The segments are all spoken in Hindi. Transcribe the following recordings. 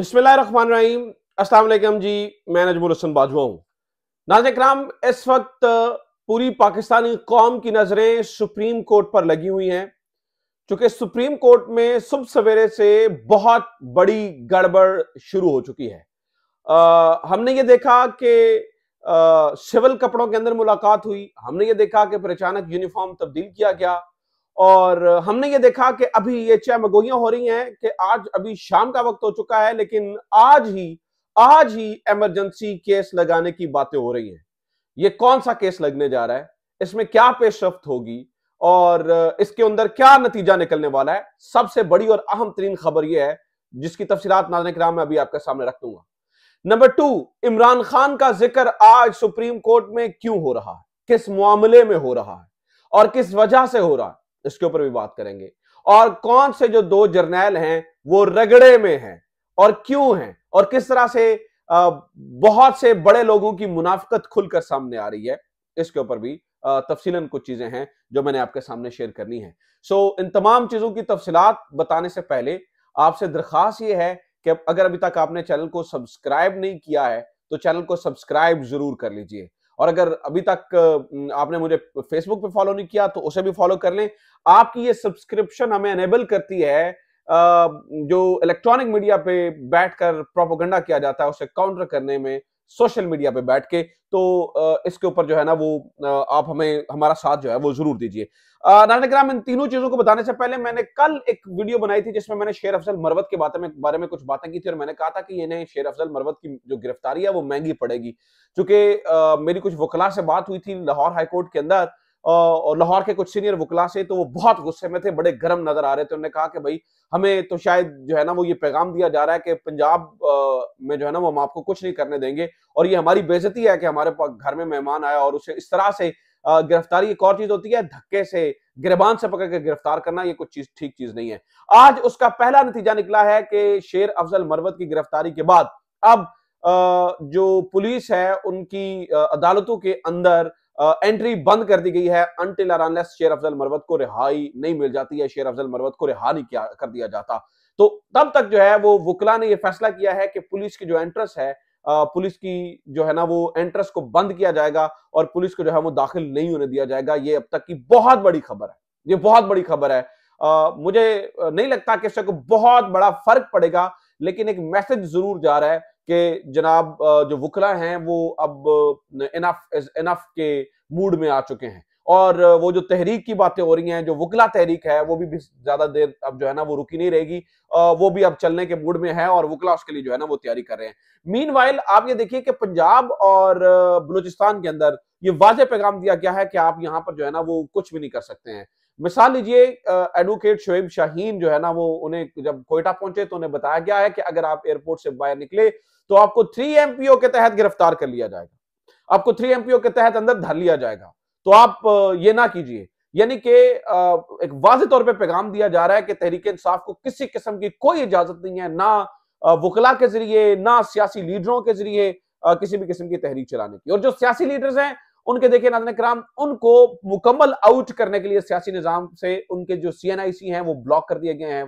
बिस्मिल्लाहिर्रहमानिर्रहीम अस्सलाम वालेकुम जी मैं नजमुल हसन बाजवा हूँ नाज कराम इस वक्त पूरी पाकिस्तानी कौम की नज़रें सुप्रीम कोर्ट पर लगी हुई हैं चूंकि सुप्रीम कोर्ट में सुबह सवेरे से बहुत बड़ी गड़बड़ शुरू हो चुकी है आ, हमने ये देखा कि सिविल कपड़ों के अंदर मुलाकात हुई हमने ये देखा कि फिर अचानक यूनिफॉर्म तब्दील किया गया और हमने ये देखा कि अभी ये चैमगोइयां हो रही हैं कि आज अभी शाम का वक्त हो चुका है लेकिन आज ही आज ही इमरजेंसी केस लगाने की बातें हो रही हैं ये कौन सा केस लगने जा रहा है इसमें क्या पेशरफ होगी और इसके अंदर क्या नतीजा निकलने वाला है सबसे बड़ी और अहम तरीन खबर यह है जिसकी तफसीत नाजन कराम में अभी आपके सामने रख दूंगा नंबर टू इमरान खान का जिक्र आज सुप्रीम कोर्ट में क्यों हो रहा है किस मामले में हो रहा है और किस वजह से हो रहा है इसके ऊपर भी बात करेंगे और कौन से जो दो जर्नैल हैं वो रगड़े में हैं और क्यों हैं और किस तरह से बहुत से बड़े लोगों की मुनाफकत खुलकर सामने आ रही है इसके ऊपर भी तफसीलन कुछ चीज़ें हैं जो मैंने आपके सामने शेयर करनी है सो इन तमाम चीज़ों की तफसीलात बताने से पहले आपसे दरख्वास्त ये है कि अगर अभी तक आपने चैनल को सब्सक्राइब नहीं किया है तो चैनल को सब्सक्राइब जरूर कर लीजिए और अगर अभी तक आपने मुझे फेसबुक पे फॉलो नहीं किया तो उसे भी फॉलो कर लें आपकी ये सब्सक्रिप्शन हमें एनेबल करती है जो इलेक्ट्रॉनिक मीडिया पे बैठकर प्रोपोगंडा किया जाता है उसे काउंटर करने में सोशल मीडिया पे बैठ के तो इसके ऊपर जो है ना वो आप हमें हमारा साथ जो है वो जरूर दीजिए नारायण इन तीनों चीजों को बताने से पहले मैंने कल एक वीडियो बनाई थी जिसमें मैंने शेर अफजल मरवत के बारे में बारे में कुछ बातें की थी और मैंने कहा था कि इन्हें शेर अफजल मरवत की जो गिरफ्तारी है वो महंगी पड़ेगी चूंकि मेरी कुछ वकला से बात हुई थी लाहौर हाईकोर्ट के अंदर और लाहौर के कुछ सीनियर वकला से तो वो बहुत गुस्से में थे बड़े गर्म नजर आ रहे थे उन्होंने कहा कि भाई हमें तो शायद जो है ना वो ये पैगाम दिया जा रहा है कि पंजाब में जो है ना वो हम आपको कुछ नहीं करने देंगे और ये हमारी बेजती है कि हमारे घर में मेहमान आया और उसे इस तरह से गिरफ्तारी एक और चीज होती है धक्के से गिरबान से पकड़ के गिरफ्तार करना ये कुछ चीज ठीक चीज नहीं है आज उसका पहला नतीजा निकला है कि शेर अफजल मरवत की गिरफ्तारी के बाद अब जो पुलिस है उनकी अदालतों के अंदर एंट्री बंद कर दी गई है अंटिल शेर अफजल मरवत को रिहाई नहीं मिल जाती है शेर अफजल मरवत को रिहा नहीं किया कर दिया जाता तो तब तक जो है वो वकला ने ये फैसला किया है कि पुलिस की जो एंट्रेंस है पुलिस की जो है ना वो एंट्रेंस को बंद किया जाएगा और पुलिस को जो है वो दाखिल नहीं होने दिया जाएगा ये अब तक की बहुत बड़ी खबर है ये बहुत बड़ी खबर है आ, मुझे नहीं लगता कि इससे बहुत बड़ा फर्क पड़ेगा लेकिन एक मैसेज जरूर जा रहा है कि जनाब जो वकला हैं वो अब इनफ इनफ के मूड में आ चुके हैं और वो जो तहरीक की बातें हो रही हैं जो वकला तहरीक है वो भी, ज्यादा देर अब जो है ना वो रुकी नहीं रहेगी वो भी अब चलने के मूड में है और वकला उसके लिए जो है ना वो तैयारी कर रहे हैं मीन आप ये देखिए कि पंजाब और बलूचिस्तान के अंदर ये वाज पैगाम दिया गया है कि आप यहाँ पर जो है ना वो कुछ भी नहीं कर सकते हैं मिसाल लीजिए एडवोकेट शोएब शाहीन जो है ना वो उन्हें जब कोयटा पहुंचे तो उन्हें बताया गया है कि अगर आप एयरपोर्ट से बाहर निकले तो आपको थ्री एमपीओ के तहत गिरफ्तार कर लिया जाएगा आपको थ्री एमपीओ के तहत अंदर धर लिया जाएगा तो आप ये ना कीजिए यानी कि एक वाज तौर पे पैगाम दिया जा रहा है कि तहरीक इंसाफ को किसी किस्म की कोई इजाजत नहीं है ना वकला के जरिए ना सियासी लीडरों के जरिए किसी भी किस्म की तहरीक चलाने की और जो सियासी लीडर्स हैं उनके देखिए नाजन कराम उनको मुकम्मल आउट करने के लिए सियासी निज़ाम से उनके जो सी एन आई सी हैं वो ब्लॉक कर दिए गए हैं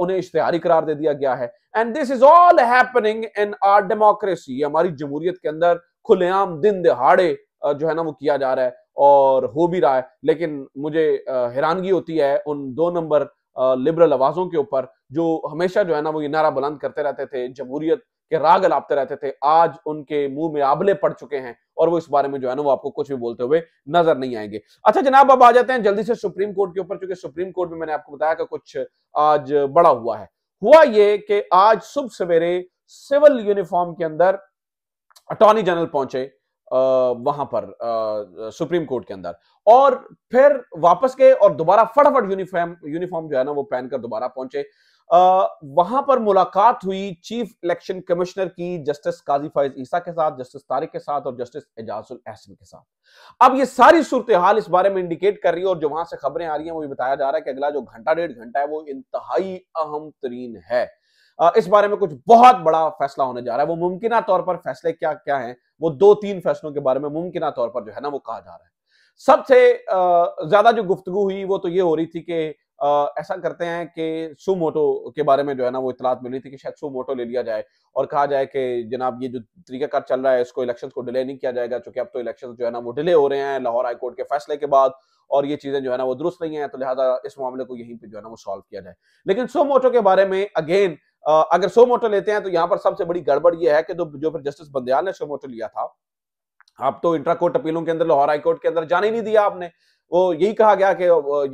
उन्हें इश्तेहारी करार दे दिया गया है and this is all happening in our democracy हमारी जमहूरियत के अंदर खुलेआम दिन दिहाड़े जो है ना वो किया जा रहा है और हो भी रहा है लेकिन मुझे हैरानगी होती है उन दो नंबर लिबरल आवाज़ों के ऊपर जो हमेशा जो है ना वो ये नारा बुलंद करते रहते थे जमहूरियत के राग लापते रहते थे आज उनके मुंह में आबले पड़ चुके हैं और वो इस बारे में जो है ना वो आपको कुछ भी बोलते हुए नजर नहीं आएंगे अच्छा जनाब अब आ जाते हैं जल्दी से सुप्रीम कोर्ट के ऊपर क्योंकि सुप्रीम कोर्ट में मैंने आपको बताया कि कुछ आज बड़ा हुआ है हुआ ये कि आज सुबह सवेरे सिविल यूनिफॉर्म के अंदर अटॉर्नी जनरल पहुंचे वहां पर सुप्रीम कोर्ट के अंदर और फिर वापस गए और दोबारा फटाफट यूनिफॉर्म यूनिफॉर्म जो है ना वो पहनकर दोबारा पहुंचे वहां पर मुलाकात हुई चीफ इलेक्शन कमिश्नर की जस्टिस काजी फायज ईसा के साथ जस्टिस तारिक के साथ और जस्टिस एजाजुल एहसन के साथ अब ये सारी सूरत हाल इस बारे में इंडिकेट कर रही है और जो वहां से खबरें आ रही हैं वो भी बताया जा रहा है कि अगला जो घंटा डेढ़ घंटा है वो इंतहाई अहम तरीन है इस बारे में कुछ बहुत बड़ा फैसला होने जा रहा है वो मुमकिन तौर पर फैसले क्या क्या हैं वो दो तीन फैसलों के बारे में मुमकिन तौर पर जो है ना वो कहा जा रहा है सबसे ज्यादा जो गुफ्तगु हुई वो तो ये हो रही थी कि ऐसा करते हैं कि सो मोटो के बारे में जो है ना वो इतलात मिली थी कि शायद सुमोटो ले लिया जाए और कहा जाए कि जनाब ये जो तरीकाकार चल रहा है इसको इलेक्शन को डिले नहीं किया जाएगा क्योंकि अब तो इलेक्शन जो है ना वो डिले हो रहे हैं लाहौर हाईकोर्ट के फैसले के बाद और ये चीजें जो है ना वो दुरुस्त नहीं है तो लिहाजा इस मामले को यहीं पर जो है ना वो सॉल्व किया जाए लेकिन सो मोटो के बारे में अगेन अगर सो मोटो लेते हैं तो यहाँ पर सबसे बड़ी गड़बड़ ये है कि जो जो फिर जस्टिस बंदयाल ने सो मोटो लिया था आप तो इंट्रा कोर्ट अपीलों के अंदर लाहौर हाईकोर्ट के अंदर जाने नहीं दिया आपने वो यही कहा गया कि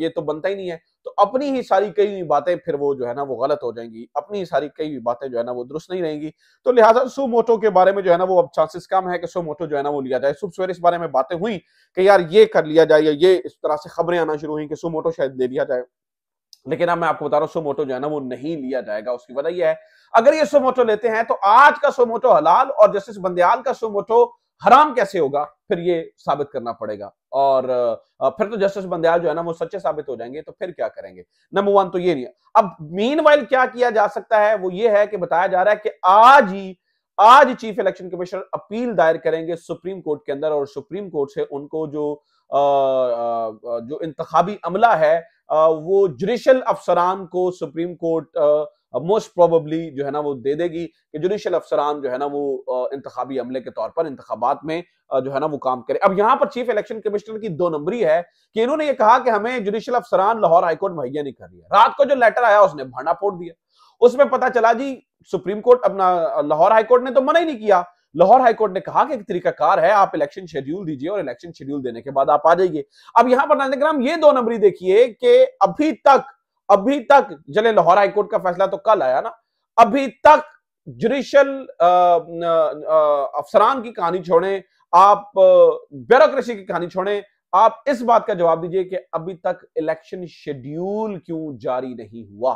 ये तो बनता ही नहीं है तो अपनी ही सारी कई हुई बातें फिर वो जो है ना वो गलत हो जाएंगी अपनी ही सारी कई हुई बातें जो है ना वो दुरुस्त नहीं रहेंगी तो लिहाजा सो मोटो के बारे में जो है ना वो अब चांसेस कम है कि सो मोटो जो है ना वो लिया जाए सुबह सवेरे इस बारे में बातें हुई कि यार ये कर लिया जाए या ये इस तरह से खबरें आना शुरू हुई कि सो मोटो शायद ले लिया जाए लेकिन अब मैं आपको बता रहा हूँ सोमोटो जो है ना वो नहीं लिया जाएगा उसकी वजह यह है अगर ये सोमोटो लेते हैं तो आज का सोमोटो हलाल और जस्टिस बंदयाल का सोमोटो हराम कैसे होगा फिर ये साबित करना पड़ेगा और फिर तो जस्टिस बंदयाल जो है ना वो सच्चे साबित हो जाएंगे तो फिर क्या करेंगे नंबर वन तो ये नहीं अब मीन क्या किया जा सकता है वो ये है कि बताया जा रहा है कि आज ही आज चीफ इलेक्शन कमिश्नर अपील दायर करेंगे सुप्रीम कोर्ट के अंदर और सुप्रीम कोर्ट से उनको जो आ, आ, जो इंतबी अमला है आ, वो जुडिशल अफसरान को सुप्रीम कोर्ट मोस्ट प्रोबेबली जो है ना वो दे देगी कि जुडिशल अफसरान जो है ना वो इंतबी अमले के तौर पर इंतबात में जो है ना वो काम करे अब यहाँ पर चीफ इलेक्शन कमिश्नर की दो नंबरी है कि इन्होंने ये कहा कि हमें जुडिशल अफसरान लाहौर हाईकोर्ट मुहैया नहीं कर रही है रात को जो लेटर आया उसने भांडा फोड़ दिया उसमें पता चला जी सुप्रीम कोर्ट अपना लाहौर हाईकोर्ट ने तो मना ही नहीं किया लाहौर हाईकोर्ट ने कहा कि एक तरीकाकार है आप इलेक्शन शेड्यूल दीजिए और इलेक्शन शेड्यूल देने के बाद आप आ जाइए अब यहां पर नाजन ये दो नंबरी देखिए कि अभी तक अभी तक जले लाहौर हाईकोर्ट का फैसला तो कल आया ना अभी तक जुडिशल अफसरान की कहानी छोड़ें आप ब्यूरोक्रेसी की कहानी छोड़ें आप इस बात का जवाब दीजिए कि अभी तक इलेक्शन शेड्यूल क्यों जारी नहीं हुआ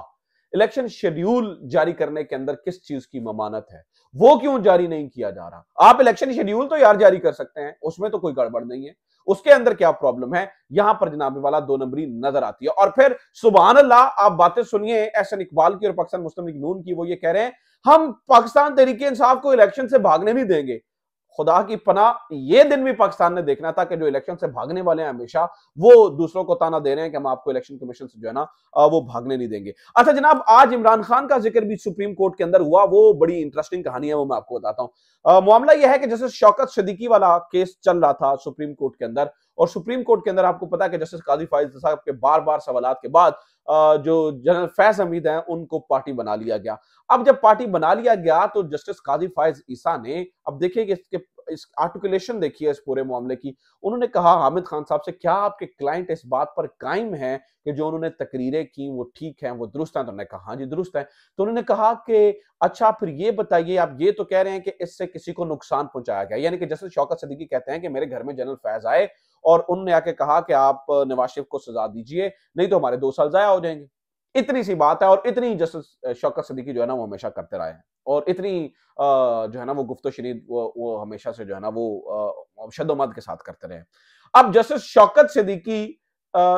इलेक्शन शेड्यूल जारी करने के अंदर किस चीज की ममानत है वो क्यों जारी नहीं किया जा रहा आप इलेक्शन शेड्यूल तो यार जारी कर सकते हैं उसमें तो कोई गड़बड़ नहीं है उसके अंदर क्या प्रॉब्लम है यहां पर जनाबे वाला दो नंबरी नजर आती है और फिर सुबह अल्लाह आप बातें सुनिए एहसन इकबाल की और पाकिस्तान मुस्लिम लीग नून की वो ये कह रहे हैं हम पाकिस्तान तरीके इंसाफ को इलेक्शन से भागने नहीं देंगे खुदा की पना ये दिन भी पाकिस्तान ने देखना था कि जो इलेक्शन से भागने वाले हैं हमेशा वो दूसरों को ताना दे रहे हैं कि हम आपको इलेक्शन कमीशन से जो है ना वो भागने नहीं देंगे अच्छा जनाब आज इमरान खान का जिक्र भी सुप्रीम कोर्ट के अंदर हुआ वो बड़ी इंटरेस्टिंग कहानी है वो मैं आपको बताता हूँ मामला यह है कि जैसे शौकत सदीकी वाला केस चल रहा था सुप्रीम कोर्ट के अंदर और सुप्रीम कोर्ट के अंदर आपको पता है कि जस्टिस काजी फाइज साहब के बार बार सवाल के बाद जो जनरल फैज हमीद हैं उनको पार्टी बना लिया गया अब जब पार्टी बना लिया गया तो जस्टिस काजी फाइज ईसा ने अब देखिए कि इसके इस आर्टिकुलेशन देखिए इस पूरे मामले की उन्होंने कहा हामिद खान साहब से क्या आपके क्लाइंट इस बात पर कायम है कि जो उन्होंने तकरीरें की वो ठीक हैं वो दुरुस्त हैं तो उन्होंने कहा हाँ जी दुरुस्त हैं तो उन्होंने कहा कि अच्छा फिर ये बताइए आप ये तो कह रहे हैं कि इससे किसी को नुकसान पहुंचाया गया यानी कि जैसे शौकत सदीकी कहते हैं कि मेरे घर में जनरल फैज आए और उनने आके कहा कि आप नवाज शरीफ को सजा दीजिए नहीं तो हमारे दो साल जया हो जाएंगे इतनी सी बात है और इतनी जस्टिस शौकत सदीकी जो है ना वो हमेशा करते रहे हैं और इतनी जो है ना वो गुफ्त शरीद वो, वो हमेशा से जो है ना वो शदोमद के साथ करते रहे अब जस्टिस शौकत सदीकी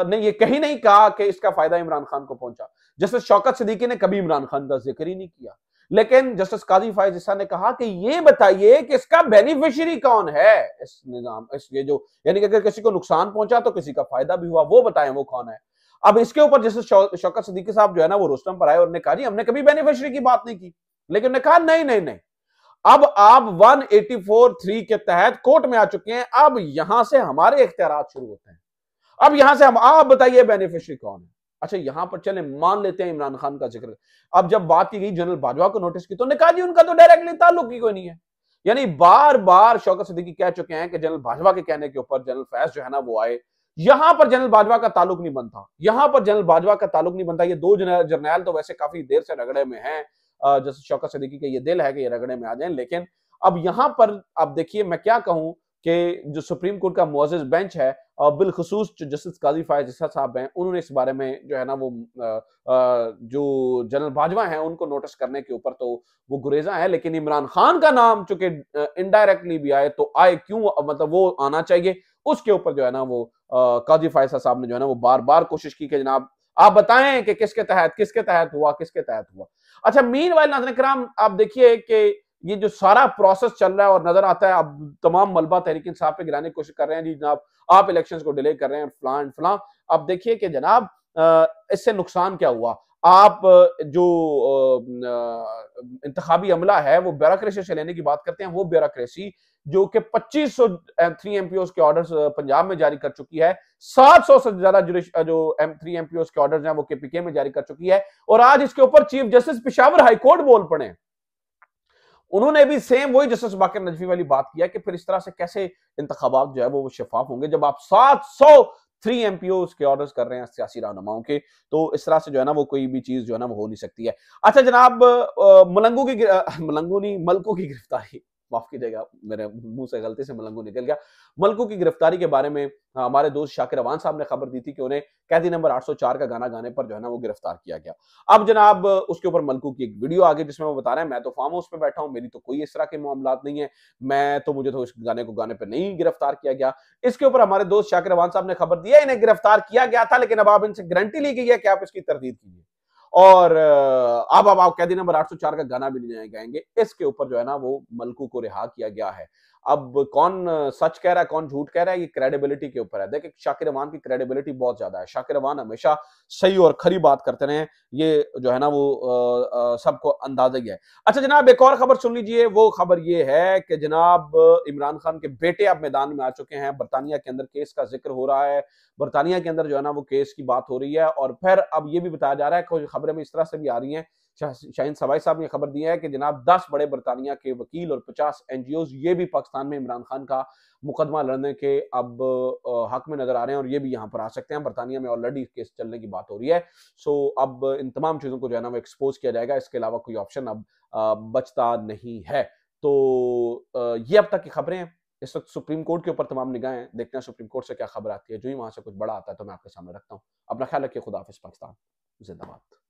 ने ये कहीं नहीं कहा कि इसका फायदा इमरान खान को पहुंचा जस्टिस शौकत सदीकी ने कभी इमरान खान का जिक्र ही नहीं किया लेकिन जस्टिस काजी फायज ने कहा कि ये बताइए कि इसका बेनिफिशियरी कौन है इस निजाम इस ये जो यानी कि अगर किसी को नुकसान पहुंचा तो किसी का फायदा भी हुआ वो बताएं वो कौन है अब इसके ऊपर जैसे शौकत सदीकी साहब जो है ना वो रोस्टम पर आए और ने कहा जी हमने कभी बेनिफिशियरी की बात नहीं की लेकिन ने कहा नहीं नहीं नहीं अब आप 1843 के तहत कोर्ट में आ चुके हैं अब यहां से हमारे इख्तियार शुरू होते हैं अब यहां से हम आप बताइए बेनिफिशियरी कौन है अच्छा यहां पर चले मान लेते हैं इमरान खान का जिक्र अब जब बात की गई जनरल बाजवा को नोटिस की तो निकाह जी उनका तो डायरेक्टली ताल्लुक ही कोई नहीं है यानी बार बार शौकत सिद्दीकी कह चुके हैं कि जनरल बाजवा के कहने के ऊपर जनरल फैज जो है ना वो आए यहां पर जनरल बाजवा का ताल्लुक नहीं बनता यहां पर जनरल बाजवा का ताल्लुक नहीं बनता ये दो जर्नैल तो वैसे काफी देर से रगड़े में हैं जैसे शौकत सिद्दीकी का ये दिल है कि ये रगड़े में आ जाए लेकिन अब यहां पर आप देखिए मैं क्या कहूं कि जो सुप्रीम कोर्ट का मुआज़ बेंच है और बिलखसूस जो जस्टिस काजी फायज साहब हैं उन्होंने इस बारे में जो है ना वो जो जनरल बाजवा हैं उनको नोटिस करने के ऊपर तो वो गुरेजा है लेकिन इमरान खान का नाम चूंकि इनडायरेक्टली भी आए तो आए क्यों मतलब वो आना चाहिए उसके ऊपर जो है ना वो काजी फायज साहब ने जो है ना वो बार बार कोशिश की कि जनाब आप बताएं कि किसके तहत किसके तहत हुआ किसके तहत हुआ अच्छा मीन वाइल नाजन कराम आप देखिए कि ये जो सारा प्रोसेस चल रहा है और नजर आता है अब तमाम मलबा तहरीक साहब पे गिराने की कोशिश कर रहे हैं जी जनाब आप इलेक्शन को डिले कर रहे हैं फलां एंड फलां अब देखिए कि जनाब इससे नुकसान क्या हुआ आप जो इंतबी अमला है वो ब्यूरोसी से लेने की बात करते हैं वो ब्यूरोसी जो कि 2500 थ्री एम के ऑर्डर्स पंजाब में जारी कर चुकी है 700 से ज्यादा जो एम थ्री एम के ऑर्डर्स हैं वो केपीके में जारी कर चुकी है और आज इसके ऊपर चीफ जस्टिस पिशावर हाईकोर्ट बोल पड़े उन्होंने भी सेम वही जस्टिस बाकर नजवी वाली बात किया कि फिर इस तरह से कैसे इंतबात जो है वो, वो शफाफ होंगे जब आप सात सौ थ्री एम पी ओ उसके ऑर्डर कर रहे हैं सियासी रहनुमाओं के तो इस तरह से जो है ना वो कोई भी चीज जो है ना वो हो नहीं सकती है अच्छा जनाब मलंगू की मलंगू नहीं मलकों की गिरफ्तारी माफ कीजिएगा मेरे मुंह से गलती से मलंगू निकल गया मलकू की गिरफ्तारी के बारे में हाँ, हमारे दोस्त शाकिर अवान साहब ने खबर दी थी कि उन्हें कैदी नंबर 804 का गाना गाने पर जो है ना वो गिरफ्तार किया गया अब जनाब उसके ऊपर मलकू की एक वीडियो आगे जिसमें वो बता रहे हैं मैं तो फार्म हाउस में बैठा हूँ मेरी तो कोई इस तरह के मामला नहीं है मैं तो मुझे तो इस गाने को गाने पर नहीं गिरफ्तार किया गया इसके ऊपर हमारे दोस्त शाकिर अवान साहब ने खबर दिया है इन्हें गिरफ्तार किया गया था लेकिन अब आप इनसे गारंटी ली गई है कि आप इसकी तरदीद कीजिए और अब अब आप कैदी नंबर 804 का गाना भी नहीं गाएंगे इसके ऊपर जो है ना वो मलकू को रिहा किया गया है अब कौन सच कह रहा है कौन झूठ कह रहा है ये क्रेडिबिलिटी के ऊपर है देखिए शाकिर रमान की क्रेडिबिलिटी बहुत ज्यादा है शाकिर रवान हमेशा सही और खरी बात करते रहे ये जो है ना वो सबको अंदाजा ही है अच्छा जनाब एक और खबर सुन लीजिए वो खबर ये है कि जनाब इमरान खान के बेटे अब मैदान में आ चुके हैं बरतानिया के अंदर केस का जिक्र हो रहा है बरतानिया के अंदर जो है ना वो केस की बात हो रही है और फिर अब ये भी बताया जा रहा है खबरें में इस तरह से भी आ रही है शाहिन सवाई साहब ने खबर दी है कि जनाब दस बड़े बरतानिया के वकील और पचास एन जी ओ ये भी पाकिस्तान में इमरान खान का मुकदमा लड़ने के अब हक में नजर आ रहे हैं और ये भी यहाँ पर आ सकते हैं बरतानिया में ऑलरेडी केस चलने की बात हो रही है सो अब इन तमाम चीज़ों को जो है ना वो एक्सपोज किया जाएगा इसके अलावा कोई ऑप्शन अब बचता नहीं है तो ये अब तक की खबरें हैं इस वक्त सुप्रीम कोर्ट के ऊपर तमाम निगाहें देखते हैं सुप्रीम कोर्ट से क्या खबर आती है जो ही वहां से कुछ बड़ा आता है तो मैं आपके सामने रखता हूँ अपना ख्याल रखिए खुदाफिस पाकिस्तान जिंदाबाद